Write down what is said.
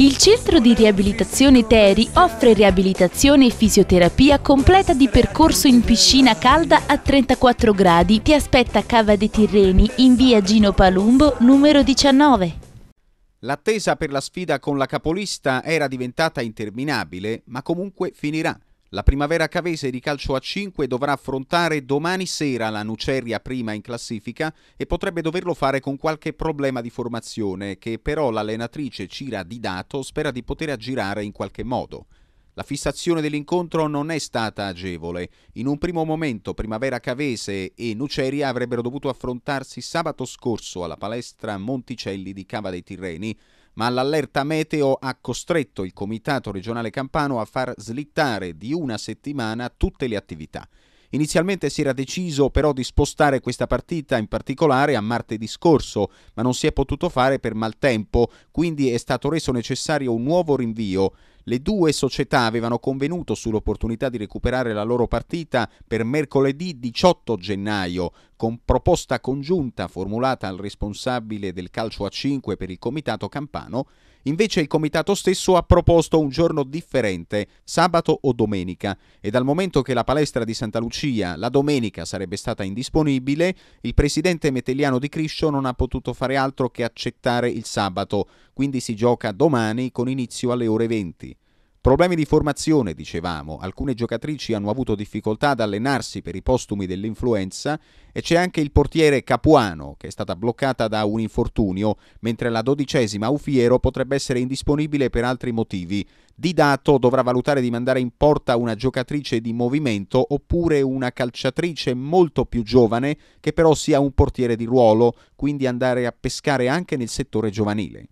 Il centro di riabilitazione Teri offre riabilitazione e fisioterapia completa di percorso in piscina calda a 34 gradi. Ti aspetta Cava dei Tirreni in via Gino Palumbo numero 19. L'attesa per la sfida con la capolista era diventata interminabile, ma comunque finirà. La primavera cavese di calcio a 5 dovrà affrontare domani sera la Nuceria prima in classifica e potrebbe doverlo fare con qualche problema di formazione che però l'allenatrice Cira Didato spera di poter aggirare in qualche modo. La fissazione dell'incontro non è stata agevole. In un primo momento Primavera Cavese e Nuceria avrebbero dovuto affrontarsi sabato scorso alla palestra Monticelli di Cava dei Tirreni, ma l'allerta meteo ha costretto il Comitato regionale campano a far slittare di una settimana tutte le attività. Inizialmente si era deciso però di spostare questa partita in particolare a martedì scorso, ma non si è potuto fare per maltempo, quindi è stato reso necessario un nuovo rinvio. Le due società avevano convenuto sull'opportunità di recuperare la loro partita per mercoledì 18 gennaio, con proposta congiunta formulata al responsabile del calcio a 5 per il Comitato Campano Invece il comitato stesso ha proposto un giorno differente, sabato o domenica, e dal momento che la palestra di Santa Lucia la domenica sarebbe stata indisponibile, il presidente metelliano di Criscio non ha potuto fare altro che accettare il sabato, quindi si gioca domani con inizio alle ore 20. Problemi di formazione, dicevamo, alcune giocatrici hanno avuto difficoltà ad allenarsi per i postumi dell'influenza e c'è anche il portiere Capuano che è stata bloccata da un infortunio, mentre la dodicesima Ufiero potrebbe essere indisponibile per altri motivi. Di dato dovrà valutare di mandare in porta una giocatrice di movimento oppure una calciatrice molto più giovane che però sia un portiere di ruolo, quindi andare a pescare anche nel settore giovanile.